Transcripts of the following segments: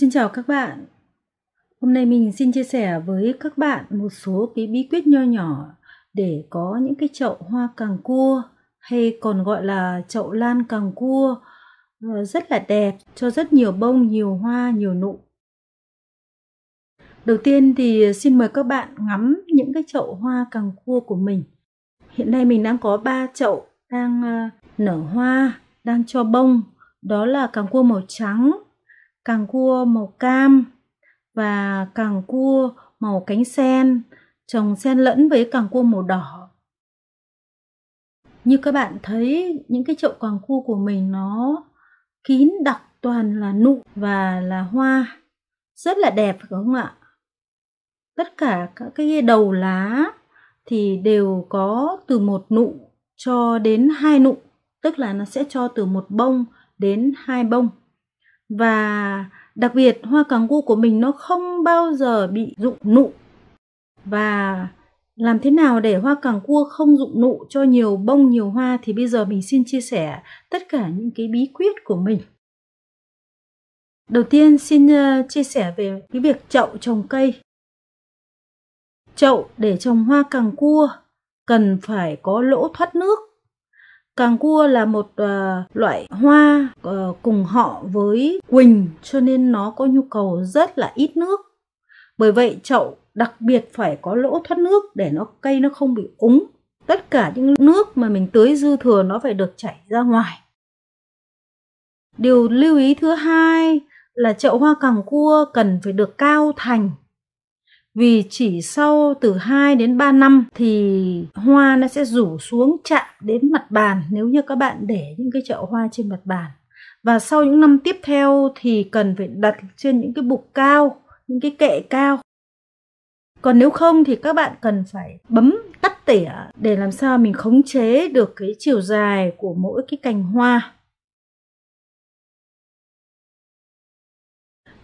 Xin chào các bạn. Hôm nay mình xin chia sẻ với các bạn một số cái bí quyết nho nhỏ để có những cái chậu hoa càng cua hay còn gọi là chậu lan càng cua ờ, rất là đẹp cho rất nhiều bông, nhiều hoa, nhiều nụ. Đầu tiên thì xin mời các bạn ngắm những cái chậu hoa càng cua của mình. Hiện nay mình đang có 3 chậu đang ờ, nở hoa, đang cho bông. Đó là càng cua màu trắng, càng cua màu cam và càng cua màu cánh sen trồng sen lẫn với càng cua màu đỏ như các bạn thấy những cái chậu càng cua của mình nó kín đặc toàn là nụ và là hoa rất là đẹp phải không ạ tất cả các cái đầu lá thì đều có từ một nụ cho đến hai nụ tức là nó sẽ cho từ một bông đến hai bông và đặc biệt hoa càng gu của mình nó không bao giờ bị rụng nụ và làm thế nào để hoa càng cua không rụng nụ cho nhiều bông nhiều hoa thì bây giờ mình xin chia sẻ tất cả những cái bí quyết của mình đầu tiên xin ờ, chia sẻ về cái việc chậu trồng cây chậu để trồng hoa càng cua cần phải có lỗ thoát nước Càng cua là một uh, loại hoa uh, cùng họ với quỳnh cho nên nó có nhu cầu rất là ít nước. Bởi vậy chậu đặc biệt phải có lỗ thoát nước để nó cây nó không bị úng. Tất cả những nước mà mình tưới dư thừa nó phải được chảy ra ngoài. Điều lưu ý thứ hai là chậu hoa càng cua cần phải được cao thành vì chỉ sau từ 2 đến 3 năm thì hoa nó sẽ rủ xuống chạm đến mặt bàn nếu như các bạn để những cái chậu hoa trên mặt bàn. Và sau những năm tiếp theo thì cần phải đặt trên những cái bục cao, những cái kệ cao. Còn nếu không thì các bạn cần phải bấm cắt tỉa để làm sao mình khống chế được cái chiều dài của mỗi cái cành hoa.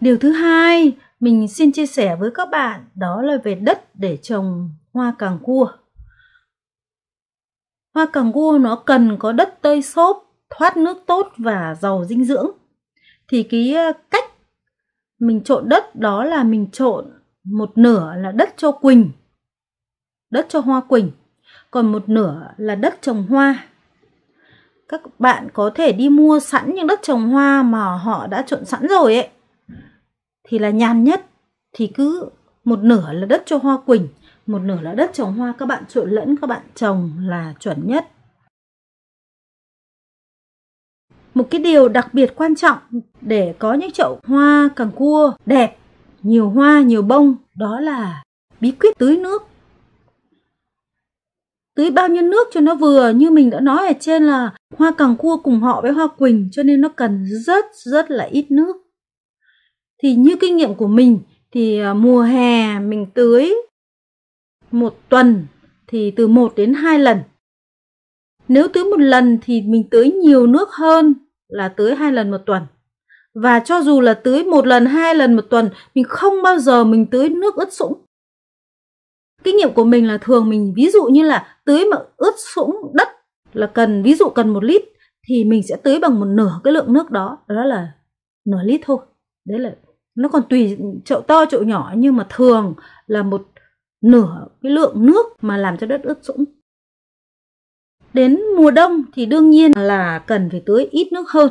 Điều thứ hai mình xin chia sẻ với các bạn đó là về đất để trồng hoa càng cua. Hoa càng cua nó cần có đất tơi xốp, thoát nước tốt và giàu dinh dưỡng. Thì cái ờ, cách mình trộn đất đó là mình trộn một nửa là đất cho quỳnh, đất cho hoa quỳnh, còn một nửa là đất trồng hoa. Các bạn có thể đi mua sẵn những đất trồng hoa mà họ đã trộn sẵn rồi ấy thì là nhàn nhất thì cứ một nửa là đất cho hoa quỳnh một nửa là đất trồng hoa các bạn trộn lẫn các bạn trồng là chuẩn nhất một cái điều đặc biệt quan trọng để có những chậu hoa càng cua đẹp nhiều hoa nhiều bông đó là bí quyết tưới nước tưới bao nhiêu nước cho nó vừa như mình đã nói ở trên là hoa càng cua cùng họ với hoa quỳnh cho nên nó cần rất rất là ít nước thì như kinh nghiệm của mình thì à, mùa hè mình tưới một tuần thì từ 1 đến 2 lần. Nếu tưới một lần thì mình tưới nhiều nước hơn là tưới hai lần một tuần. Và cho dù là tưới một lần, hai lần một tuần, mình không bao giờ mình tưới nước ướt sũng. Kinh nghiệm của mình là thường mình ví dụ như là tưới mà ướt sũng đất là cần, ví dụ cần một lít thì mình sẽ tưới bằng một nửa cái lượng nước đó, đó là nửa lít thôi. Đấy là nó còn tùy chậu to chậu nhỏ nhưng mà thường là một nửa cái lượng nước mà làm cho đất ướt sũng đến mùa đông thì đương nhiên là cần phải tưới ít nước hơn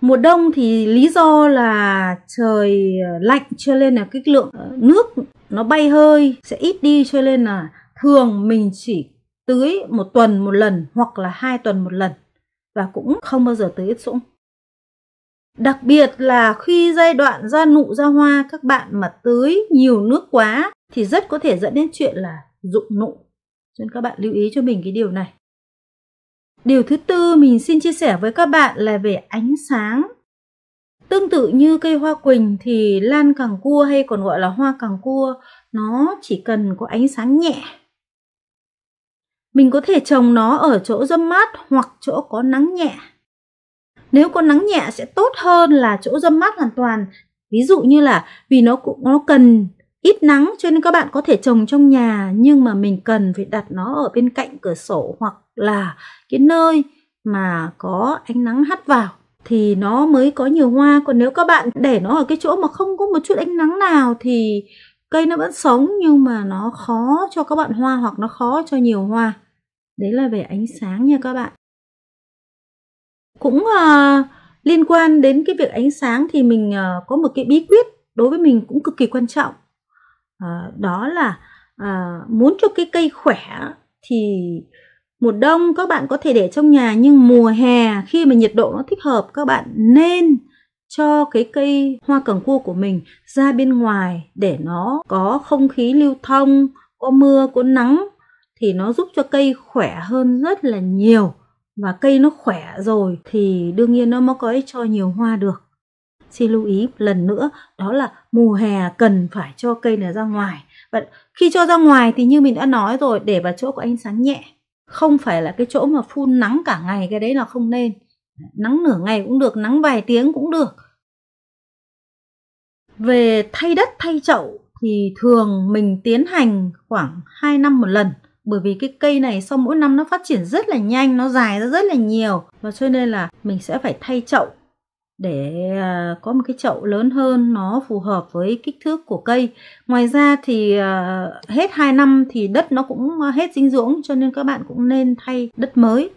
mùa đông thì lý do là trời lạnh cho nên là cái lượng ờ, nước nó bay hơi sẽ ít đi cho nên là thường mình chỉ tưới một tuần một lần hoặc là hai tuần một lần và cũng không bao giờ tưới ít sũng Đặc biệt là khi giai đoạn ra nụ ra hoa các bạn mà tưới nhiều nước quá thì rất có thể dẫn đến chuyện là rụng nụ. Cho nên các bạn lưu ý cho mình cái điều này. Điều thứ tư mình xin chia sẻ với các bạn là về ánh sáng. Tương tự như cây hoa quỳnh thì lan càng cua hay còn gọi là hoa càng cua nó chỉ cần có ánh sáng nhẹ. Mình có thể trồng nó ở chỗ râm mát hoặc chỗ có nắng nhẹ nếu có nắng nhẹ sẽ tốt hơn là chỗ râm mát hoàn toàn ví dụ như là vì nó cũng nó cần ít nắng cho nên các bạn có thể trồng trong nhà nhưng mà mình cần phải đặt nó ở bên cạnh cửa sổ hoặc là cái nơi mà có ánh nắng hắt vào thì nó mới có nhiều hoa còn nếu các bạn để nó ở cái chỗ mà không có một chút ánh nắng nào thì cây nó vẫn sống nhưng mà nó khó cho các bạn hoa hoặc nó khó cho nhiều hoa đấy là về ánh sáng nha các bạn cũng uh, liên quan đến cái việc ánh sáng thì mình uh, có một cái bí quyết đối với mình cũng cực kỳ quan trọng uh, đó là uh, muốn cho cái cây khỏe thì mùa đông các bạn có thể để trong nhà nhưng mùa hè khi mà nhiệt độ nó thích hợp các bạn nên cho cái cây hoa cẩm cua của mình ra bên ngoài để nó có không khí lưu thông có mưa có nắng thì nó giúp cho cây khỏe hơn rất là nhiều và cây nó khỏe rồi thì đương nhiên nó mới có ích cho nhiều hoa được xin lưu ý lần nữa đó là mùa hè cần phải cho cây này ra ngoài và khi cho ra ngoài thì như mình đã nói rồi để vào chỗ có ánh sáng nhẹ không phải là cái chỗ mà phun nắng cả ngày cái đấy là không nên nắng nửa ngày cũng được nắng vài tiếng cũng được về thay đất thay chậu thì thường mình tiến hành khoảng 2 năm một lần bởi vì cái cây này sau mỗi năm nó phát triển rất là nhanh nó dài ra rất là nhiều và cho nên là mình sẽ phải thay chậu để à, có một cái chậu lớn hơn nó phù hợp với kích thước của cây ngoài ra thì à, hết 2 năm thì đất nó cũng hết dinh dưỡng cho nên các bạn cũng nên thay đất mới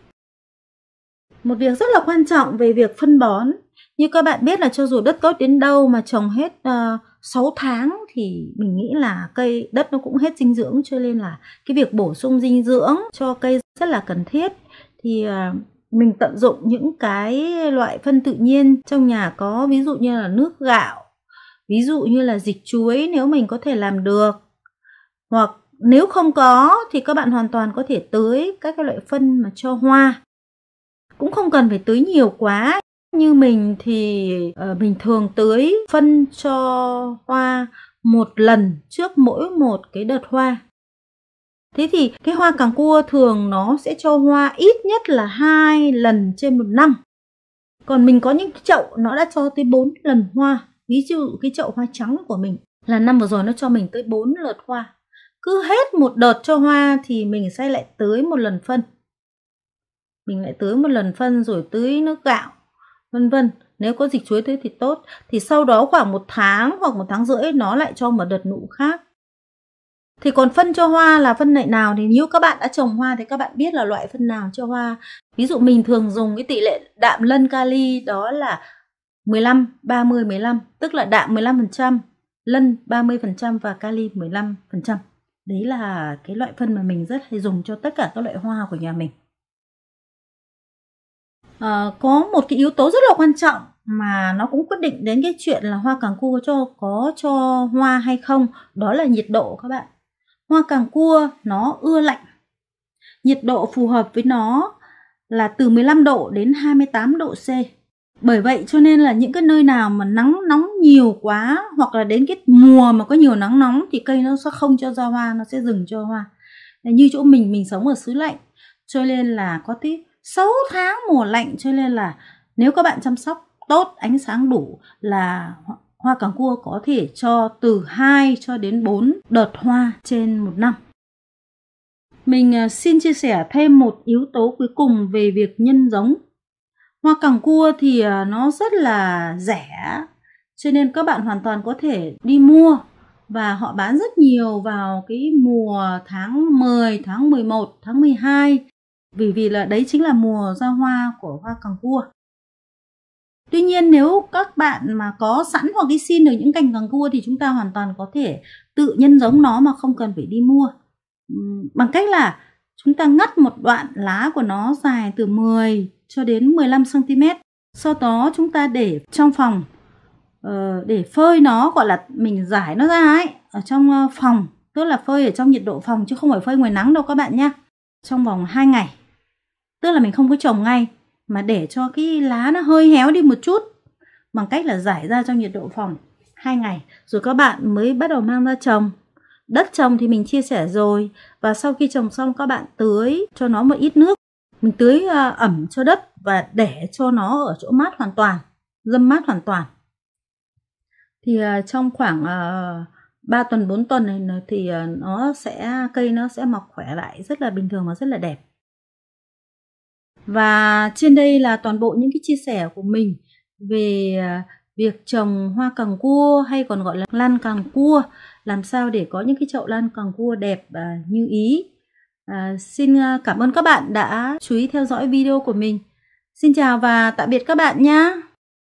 một việc rất là quan trọng về việc phân bón như các bạn biết là cho dù đất tốt đến đâu mà trồng hết uh, 6 tháng thì mình nghĩ là cây đất nó cũng hết dinh dưỡng cho nên là cái việc bổ sung dinh dưỡng cho cây rất là cần thiết thì ờ, mình tận dụng những cái loại phân tự nhiên trong nhà có ví dụ như là nước gạo ví dụ như là dịch chuối nếu mình có thể làm được hoặc nếu không có thì các bạn hoàn toàn có thể tưới các cái loại phân mà cho hoa cũng không cần phải tưới nhiều quá như mình thì uh, mình thường tưới phân cho hoa một lần trước mỗi một cái đợt hoa thế thì cái hoa càng cua thường nó sẽ cho hoa ít nhất là hai lần trên một năm còn mình có những chậu nó đã cho tới 4 lần hoa ví dụ cái chậu hoa trắng của mình là năm vừa rồi nó cho mình tới 4 lượt hoa cứ hết một đợt cho hoa thì mình sẽ lại tưới một lần phân mình lại tưới một lần phân rồi tưới nước gạo vân vân nếu có dịch chuối thế thì tốt thì sau đó khoảng một tháng hoặc một tháng rưỡi nó lại cho một đợt nụ khác thì còn phân cho hoa là phân loại nào thì nếu các bạn đã trồng hoa thì các bạn biết là loại phân nào cho hoa ví dụ mình thường dùng cái tỷ lệ đạm lân kali đó là 15 30 15 tức là đạm 15% lân 30% và kali 15% đấy là cái loại phân mà mình rất hay dùng cho tất cả các loại hoa của nhà mình uh, có một cái yếu tố rất là quan trọng mà nó cũng quyết định đến cái chuyện là hoa càng cua cho có cho hoa hay không đó là nhiệt độ các bạn hoa càng cua nó ưa lạnh nhiệt độ phù hợp với nó là từ 15 độ đến 28 độ C bởi vậy cho nên là những cái nơi nào mà nắng nóng nhiều quá hoặc là đến cái mùa mà có nhiều nắng nóng thì cây nó sẽ không cho ra hoa nó sẽ dừng cho hoa như chỗ mình mình sống ở xứ lạnh cho nên là có tí 6 tháng mùa lạnh cho nên là nếu các bạn chăm sóc tốt ánh sáng đủ là hoa càng cua có thể cho từ 2 cho đến 4 đợt hoa trên một năm. Mình à, xin chia sẻ thêm một yếu tố cuối cùng về việc nhân giống. Hoa càng cua thì à, nó rất là rẻ, cho nên các bạn hoàn toàn có thể đi mua và họ bán rất nhiều vào cái mùa tháng 10, tháng 11, tháng 12 vì vì là đấy chính là mùa ra hoa của hoa càng cua Tuy nhiên nếu các bạn mà có sẵn hoặc đi xin được những cành càng cua thì chúng ta hoàn toàn có thể tự nhân giống nó mà không cần phải đi mua. Bằng cách là chúng ta ngắt một đoạn lá của nó dài từ 10 cho đến 15 cm. Sau đó chúng ta để trong phòng ờ, để phơi nó gọi là mình giải nó ra ấy ở trong ờ, phòng, tức là phơi ở trong nhiệt độ phòng chứ không phải phơi ngoài nắng đâu các bạn nhé. Trong vòng 2 ngày tức là mình không có trồng ngay mà để cho cái lá nó hơi héo đi một chút bằng cách là giải ra trong nhiệt độ phòng hai ngày rồi các bạn mới bắt đầu mang ra trồng đất trồng thì mình chia sẻ rồi và sau khi trồng xong các bạn tưới cho nó một ít nước mình tưới à, ẩm cho đất và để cho nó ở chỗ mát hoàn toàn dâm mát hoàn toàn thì à, trong khoảng uh, à, 3 tuần 4 tuần này thì nó sẽ cây nó sẽ mọc khỏe lại rất là bình thường và rất là đẹp và trên đây là toàn bộ những cái chia sẻ của mình về à, việc trồng hoa càng cua hay còn gọi là lan càng cua làm sao để có những cái chậu lan càng cua đẹp à, như ý à, xin à, cảm ơn các bạn đã chú ý theo dõi video của mình xin chào và tạm biệt các bạn nhé